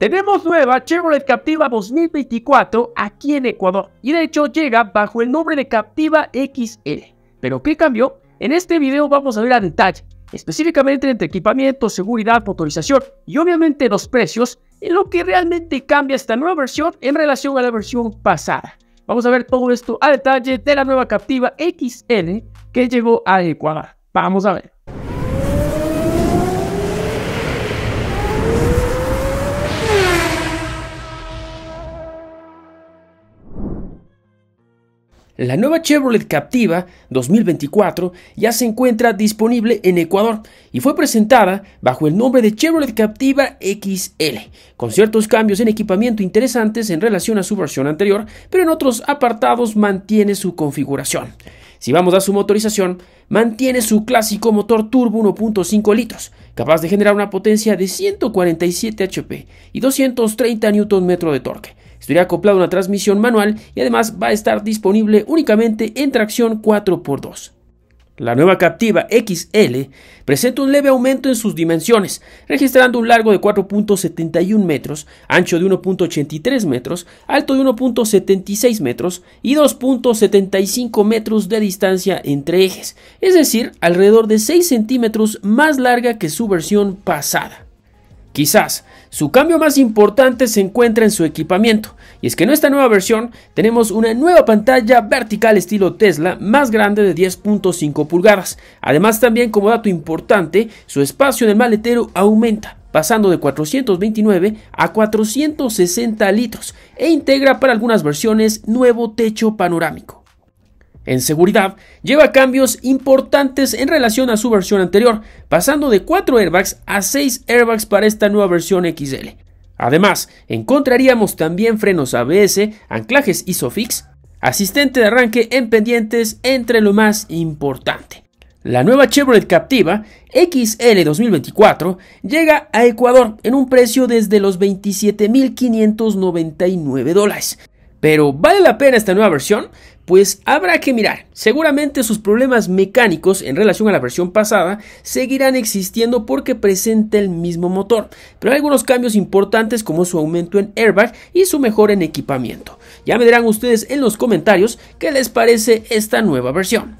Tenemos nueva Chevrolet Captiva 2024 aquí en Ecuador y de hecho llega bajo el nombre de Captiva XL. ¿Pero qué cambió? En este video vamos a ver a detalle, específicamente entre equipamiento, seguridad, motorización y obviamente los precios, en lo que realmente cambia esta nueva versión en relación a la versión pasada. Vamos a ver todo esto a detalle de la nueva Captiva XL que llegó a Ecuador. Vamos a ver. La nueva Chevrolet Captiva 2024 ya se encuentra disponible en Ecuador y fue presentada bajo el nombre de Chevrolet Captiva XL, con ciertos cambios en equipamiento interesantes en relación a su versión anterior, pero en otros apartados mantiene su configuración. Si vamos a su motorización, mantiene su clásico motor turbo 1.5 litros, capaz de generar una potencia de 147 HP y 230 Nm de torque Estaría acoplado a una transmisión manual y además va a estar disponible únicamente en tracción 4x2. La nueva Captiva XL presenta un leve aumento en sus dimensiones, registrando un largo de 4.71 metros, ancho de 1.83 metros, alto de 1.76 metros y 2.75 metros de distancia entre ejes, es decir, alrededor de 6 centímetros más larga que su versión pasada. Quizás su cambio más importante se encuentra en su equipamiento, y es que en esta nueva versión tenemos una nueva pantalla vertical estilo Tesla más grande de 10.5 pulgadas. Además también como dato importante, su espacio en el maletero aumenta, pasando de 429 a 460 litros, e integra para algunas versiones nuevo techo panorámico. En seguridad, lleva cambios importantes en relación a su versión anterior, pasando de 4 airbags a 6 airbags para esta nueva versión XL. Además, encontraríamos también frenos ABS, anclajes ISOFIX, asistente de arranque en pendientes, entre lo más importante. La nueva Chevrolet Captiva XL 2024 llega a Ecuador en un precio desde los 27.599 dólares. Pero ¿vale la pena esta nueva versión? Pues habrá que mirar. Seguramente sus problemas mecánicos en relación a la versión pasada seguirán existiendo porque presenta el mismo motor, pero hay algunos cambios importantes como su aumento en airbag y su mejor en equipamiento. Ya me dirán ustedes en los comentarios qué les parece esta nueva versión.